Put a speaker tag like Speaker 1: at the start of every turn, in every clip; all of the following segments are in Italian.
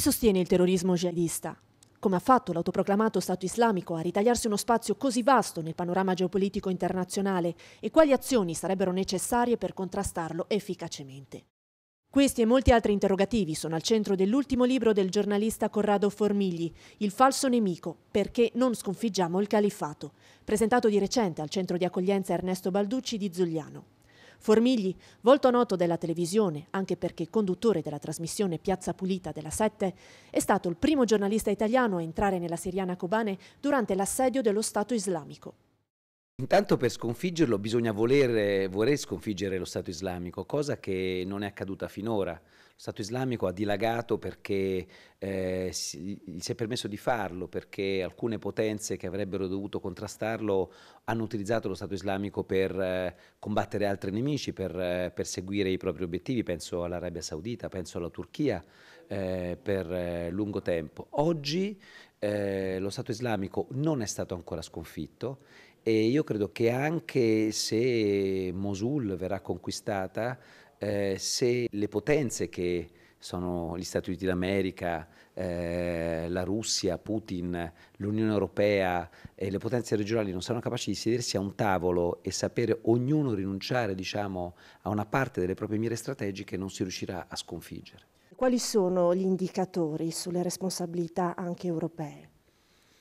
Speaker 1: sostiene il terrorismo jihadista? Come ha fatto l'autoproclamato Stato islamico a ritagliarsi uno spazio così vasto nel panorama geopolitico internazionale e quali azioni sarebbero necessarie per contrastarlo efficacemente? Questi e molti altri interrogativi sono al centro dell'ultimo libro del giornalista Corrado Formigli, Il falso nemico, perché non sconfiggiamo il califfato, presentato di recente al centro di accoglienza Ernesto Balducci di Zugliano. Formigli, volto noto della televisione, anche perché conduttore della trasmissione Piazza Pulita della 7, è stato il primo giornalista italiano a entrare nella Siriana Kobane durante l'assedio dello Stato islamico.
Speaker 2: Intanto per sconfiggerlo bisogna volere, voler sconfiggere lo Stato islamico, cosa che non è accaduta finora. Lo Stato islamico ha dilagato perché eh, si, si, è permesso di farlo, perché alcune potenze che avrebbero dovuto contrastarlo hanno utilizzato lo Stato islamico per eh, combattere altri nemici, per eh, perseguire i propri obiettivi, penso all'Arabia Saudita, penso alla Turchia eh, per eh, lungo tempo. Oggi eh, lo Stato islamico non è stato ancora sconfitto e io credo che anche se Mosul verrà conquistata, eh, se le potenze che sono gli Stati Uniti d'America, eh, la Russia, Putin, l'Unione Europea e le potenze regionali non saranno capaci di sedersi a un tavolo e sapere ognuno rinunciare diciamo, a una parte delle proprie mire strategiche, non si riuscirà a sconfiggere.
Speaker 1: Quali sono gli indicatori sulle responsabilità anche europee?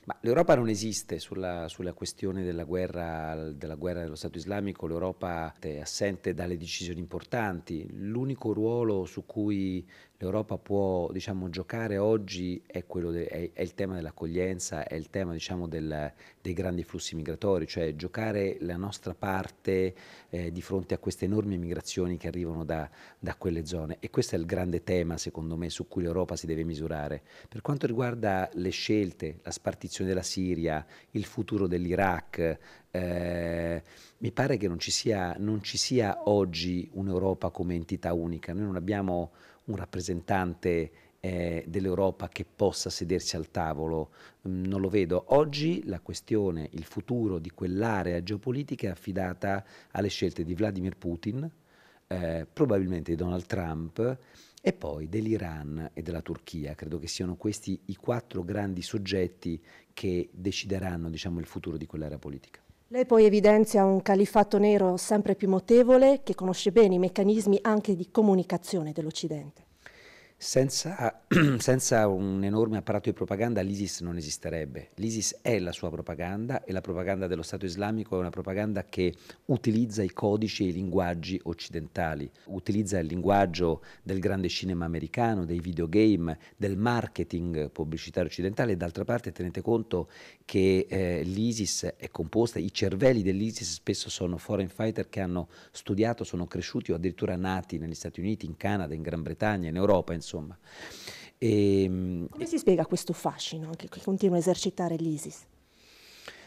Speaker 2: Ma l'Europa non esiste sulla, sulla questione della guerra, della guerra, dello Stato islamico, l'Europa è assente dalle decisioni importanti, l'unico ruolo su cui l'Europa può diciamo, giocare oggi è, de, è, è, il tema dell'accoglienza, è il tema diciamo, del, dei grandi flussi migratori, cioè giocare la nostra parte eh, di fronte a queste enormi migrazioni che arrivano da, da quelle zone e questo è il grande tema secondo me su cui l'Europa si deve misurare. Per quanto riguarda le scelte, la spartizione, situazione della Siria, il futuro dell'Iraq. Eh, mi pare che non ci, sia, non ci sia oggi un'Europa come entità unica, noi non abbiamo un rappresentante eh, dell'Europa che possa sedersi al tavolo, mm, non lo vedo. Oggi la questione, il futuro di quell'area geopolitica è affidata alle scelte di Vladimir Putin, eh, probabilmente di Donald Trump e poi dell'Iran e della Turchia. Credo che siano questi i quattro grandi soggetti che decideranno diciamo, il futuro di quell'area politica.
Speaker 1: Lei poi evidenzia un califfato nero sempre più mutevole che conosce bene i meccanismi anche di comunicazione dell'Occidente.
Speaker 2: Senza, senza, un enorme apparato di propaganda l'ISIS non esisterebbe. L'ISIS è la sua propaganda e la propaganda dello Stato islamico è una propaganda che utilizza i codici e i linguaggi occidentali, utilizza il linguaggio del grande cinema americano, dei videogame, del marketing pubblicitario occidentale e d'altra parte tenete conto che eh, l'ISIS è composta, i cervelli dell'ISIS spesso sono foreign fighter che hanno studiato, sono cresciuti o addirittura nati negli Stati Uniti, in Canada, in Gran Bretagna, in Europa, insomma insomma. E, ehm,
Speaker 1: Come si spiega questo fascino che, che continua a esercitare l'ISIS?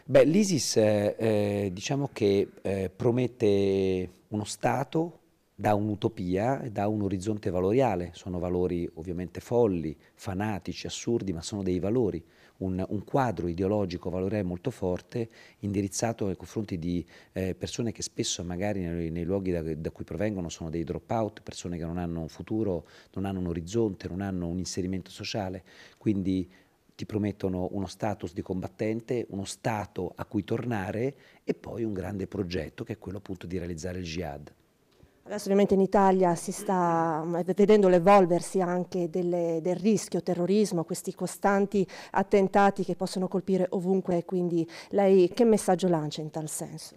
Speaker 2: Beh, l'ISIS eh, diciamo che eh, promette uno Stato, da un'utopia, da un orizzonte valoriale. Sono valori ovviamente folli, fanatici, assurdi, ma sono dei valori un, un quadro ideologico valoriale molto forte indirizzato nei confronti di eh, persone che spesso magari nei, nei luoghi da, da, cui provengono sono dei dropout, persone che non hanno un futuro, non hanno un orizzonte, non hanno un inserimento sociale, quindi ti promettono uno status di combattente, uno Stato a cui tornare e poi un grande progetto che è quello appunto di realizzare il jihad.
Speaker 1: Adesso ovviamente in Italia si sta mm, eh, vedendo l'evolversi anche delle, del rischio terrorismo, questi costanti attentati che possono colpire ovunque, quindi lei che messaggio lancia in tal senso?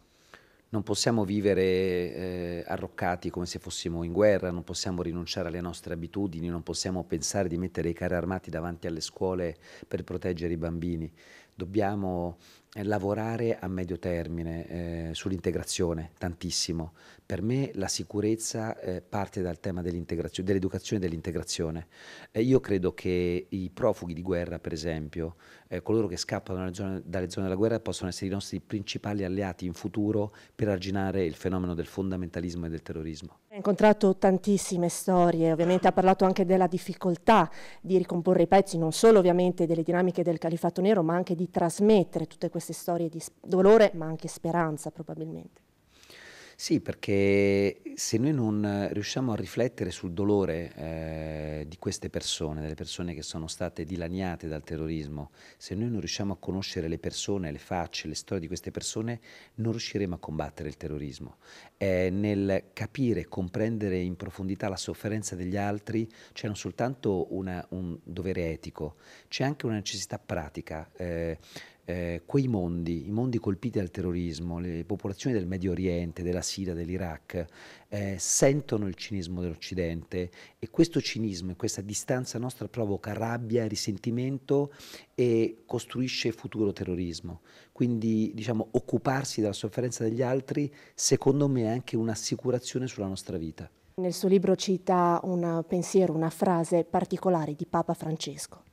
Speaker 2: Non possiamo vivere eh, arroccati come se fossimo in guerra, non possiamo rinunciare alle nostre abitudini, non possiamo pensare di mettere i carri armati davanti alle scuole per proteggere i bambini dobbiamo eh, lavorare a medio termine eh, sull'integrazione tantissimo. Per me la sicurezza eh, parte dal tema dell'integrazione, dell'educazione e dell'integrazione. Eh, io credo che i profughi di guerra, per esempio, eh, coloro che scappano zona, dalle zone della guerra possono essere i nostri principali alleati in futuro per arginare il fenomeno del fondamentalismo e del terrorismo.
Speaker 1: Ha incontrato tantissime storie, ovviamente ha parlato anche della difficoltà di ricomporre i pezzi, non solo ovviamente delle dinamiche del califato nero, ma anche di trasmettere tutte queste storie di dolore, ma anche speranza probabilmente.
Speaker 2: Sì, perché se noi non riusciamo a riflettere sul dolore eh, di queste persone, delle persone che sono state dilaniate dal terrorismo, se noi non riusciamo a conoscere le persone, le facce, le storie di queste persone, non riusciremo a combattere il terrorismo. Eh, nel capire, comprendere in profondità la sofferenza degli altri c'è non soltanto una, un dovere etico, c'è anche una necessità pratica. Eh, eh, quei mondi, i mondi colpiti dal terrorismo, le popolazioni del Medio Oriente, della Siria, dell'Iraq, eh, sentono il cinismo dell'Occidente e questo cinismo e questa distanza nostra provoca rabbia, risentimento e costruisce futuro terrorismo. Quindi diciamo, occuparsi della sofferenza degli altri secondo me è anche un'assicurazione sulla nostra vita.
Speaker 1: Nel suo libro cita un pensiero, una frase particolare di Papa Francesco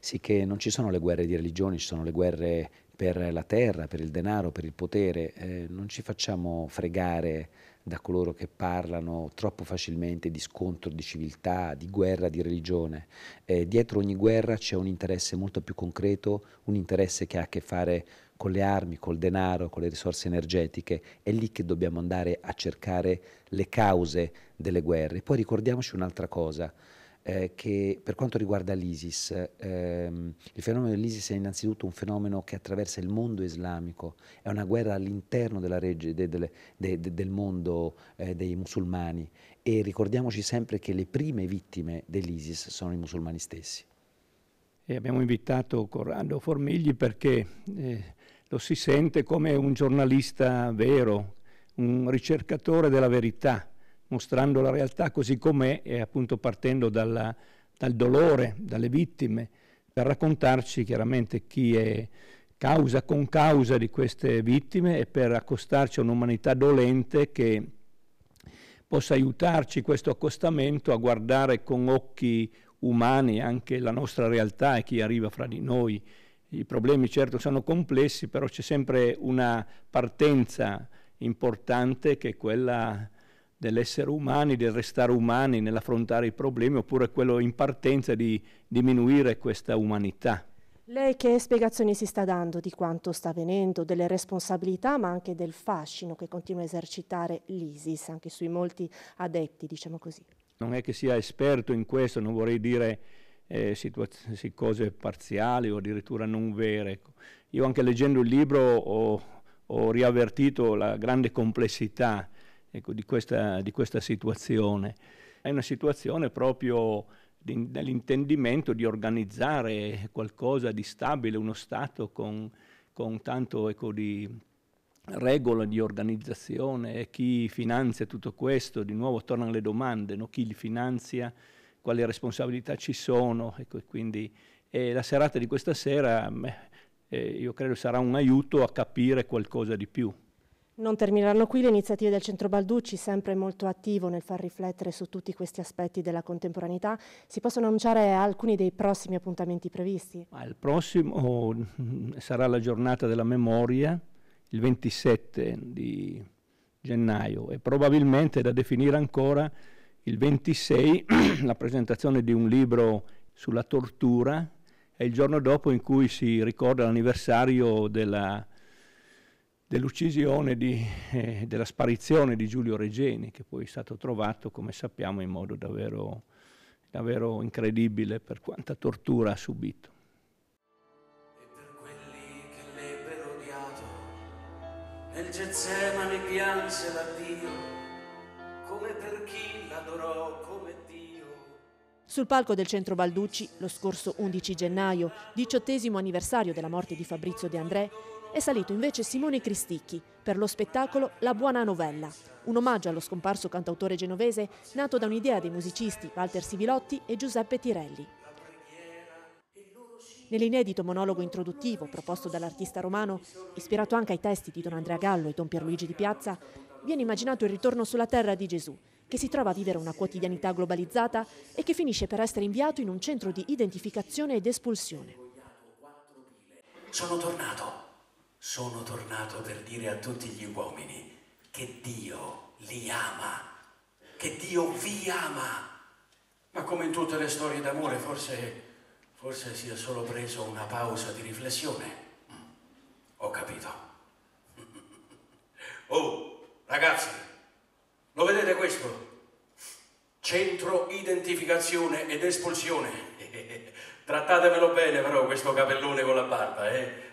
Speaker 2: sì che non ci sono le guerre di religioni, ci sono le guerre per la terra, per il denaro, per il potere, eh, non ci facciamo fregare da coloro che parlano troppo facilmente di scontro di civiltà, di guerra, di religione. Eh, dietro ogni guerra c'è un interesse molto più concreto, un interesse che ha a che fare con le armi, col denaro, con le risorse energetiche. È lì che dobbiamo andare a cercare le cause delle guerre. Poi ricordiamoci un'altra cosa. Eh, che per quanto riguarda l'ISIS, ehm, il fenomeno dell'ISIS è innanzitutto un fenomeno che attraversa il mondo islamico, è una guerra all'interno de, de, de, del mondo eh, dei musulmani e ricordiamoci sempre che le prime vittime dell'ISIS sono i musulmani stessi.
Speaker 3: E abbiamo invitato Corrado Formigli perché eh, lo si sente come un giornalista vero, un ricercatore della verità mostrando la realtà così com'è e appunto partendo dalla, dal dolore, dalle vittime, per raccontarci chiaramente chi è causa con causa di queste vittime e per accostarci a un'umanità dolente che possa aiutarci questo accostamento a guardare con occhi umani anche la nostra realtà e chi arriva fra di noi. I problemi certo sono complessi, però c'è sempre una partenza importante che è quella dell'essere umani, del restare umani nell'affrontare i problemi, oppure quello in partenza di diminuire questa umanità.
Speaker 1: Lei che spiegazioni si sta dando di quanto sta avvenendo, delle responsabilità ma anche del fascino che continua a esercitare l'ISIS anche sui molti adepti, diciamo così?
Speaker 3: Non è che sia esperto in questo, non vorrei dire eh, cose parziali o addirittura non vere. Ecco. Io anche leggendo il libro ho, ho riavvertito la grande complessità ecco, di, questa, di questa situazione. È una situazione proprio dell'intendimento di organizzare qualcosa di stabile, uno Stato con, con tanto ecco, di regola di organizzazione e eh, chi finanzia tutto questo, di nuovo tornano le domande, no? chi li finanzia, quali responsabilità ci sono, ecco, quindi eh, la serata di questa sera beh, eh, io credo sarà un aiuto a capire qualcosa di più.
Speaker 1: Non termineranno qui le iniziative del Centro Balducci, sempre molto attivo nel far riflettere su tutti questi aspetti della contemporaneità. Si possono annunciare alcuni dei prossimi appuntamenti previsti? Il
Speaker 3: prossimo mm, sarà la giornata della memoria, il 27 di gennaio e probabilmente è da definire ancora il 26 la presentazione di un libro sulla tortura e il giorno dopo in cui si ricorda l'anniversario della dell'uccisione, di, eh, della sparizione di Giulio Regeni, che poi è stato trovato, come sappiamo, in modo davvero, davvero incredibile per quanta tortura ha subito. E per quelli
Speaker 4: che l'ebbero odiato, nel Getsemane pianse l'addio, come per chi l'adorò come Dio.
Speaker 1: Sul palco del centro Balducci, lo scorso 11 gennaio, diciottesimo anniversario della morte di Fabrizio De André, è salito invece Simone Cristicchi per lo spettacolo La Buona Novella, un omaggio allo scomparso cantautore genovese nato da un'idea dei musicisti Walter Sivilotti e Giuseppe Tirelli. Nell'inedito monologo introduttivo proposto dall'artista romano, ispirato anche ai testi di Don Andrea Gallo e Don Pierluigi di Piazza, viene immaginato il ritorno sulla terra di Gesù, che si trova a vivere una quotidianità globalizzata e che finisce per essere inviato in un centro di identificazione ed espulsione.
Speaker 4: Sono tornato sono tornato per dire a tutti gli uomini che Dio li ama, che Dio vi ama. Ma come in tutte le storie d'amore, forse, forse si è solo preso una pausa di riflessione. Mm. Ho capito. Oh, ragazzi, lo vedete questo? Centro identificazione ed espulsione. Trattatemelo bene però questo capellone con la barba, eh?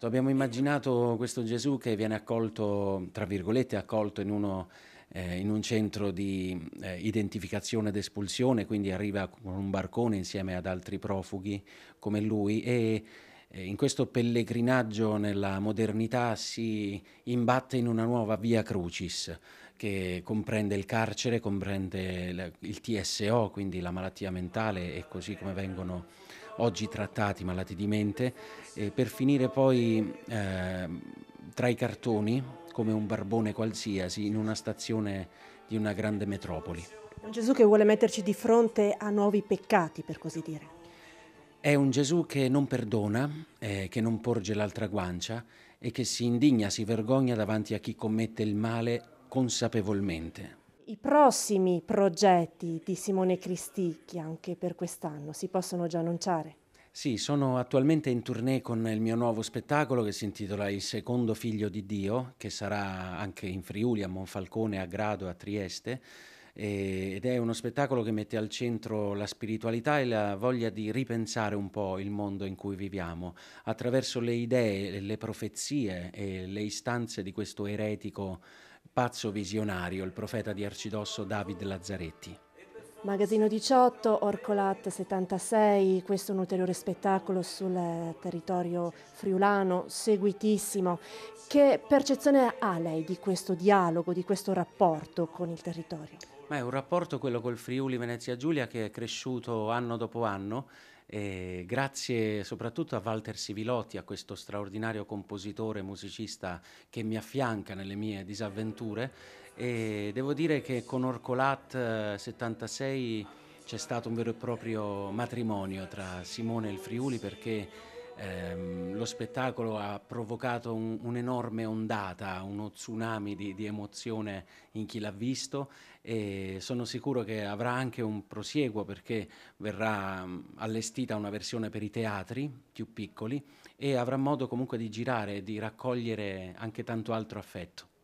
Speaker 4: Abbiamo immaginato questo Gesù che viene accolto, tra virgolette, accolto in, uno, eh, in un centro di eh, identificazione ed espulsione, quindi arriva con un barcone insieme ad altri profughi come lui e eh, in questo pellegrinaggio nella modernità si imbatte in una nuova via crucis che comprende il carcere, comprende il, il TSO, quindi la malattia mentale e così come vengono oggi trattati malati di mente, per finire poi eh, tra i cartoni come un barbone qualsiasi in una stazione di una grande metropoli.
Speaker 1: Un Gesù che vuole metterci di fronte a nuovi peccati, per così dire.
Speaker 4: È un Gesù che non perdona, eh, che non porge l'altra guancia e che si indigna, si vergogna davanti a chi commette il male consapevolmente.
Speaker 1: I prossimi progetti di Simone Cristicchi anche per quest'anno si possono già annunciare?
Speaker 4: Sì, sono attualmente in tournée con il mio nuovo spettacolo che si intitola Il secondo figlio di Dio, che sarà anche in Friuli, a Monfalcone, a Grado, a Trieste ed è uno spettacolo che mette al centro la spiritualità e la voglia di ripensare un po' il mondo in cui viviamo attraverso le idee, le profezie e le istanze di questo eretico Pazzo visionario, il profeta di Arcidosso David Lazzaretti.
Speaker 1: Magazzino 18, Orcolat 76, questo è un ulteriore spettacolo sul eh, territorio friulano, seguitissimo. Che percezione ha lei di questo dialogo, di questo rapporto con il territorio?
Speaker 4: Ma è un rapporto quello col Friuli Venezia Giulia che è cresciuto anno dopo anno e eh, grazie soprattutto a Walter Sivilotti, a questo straordinario compositore e musicista che mi affianca nelle mie disavventure. E devo dire che con Orcolat 76 eh, c'è stato un vero e proprio matrimonio tra Simone e il Friuli perché ehm, lo spettacolo ha provocato un'enorme un ondata, uno tsunami di, di emozione in chi l'ha visto e sono sicuro che avrà anche un prosieguo perché verrà mm, allestita una versione per i teatri più piccoli e avrà modo comunque di girare e di raccogliere anche tanto altro affetto.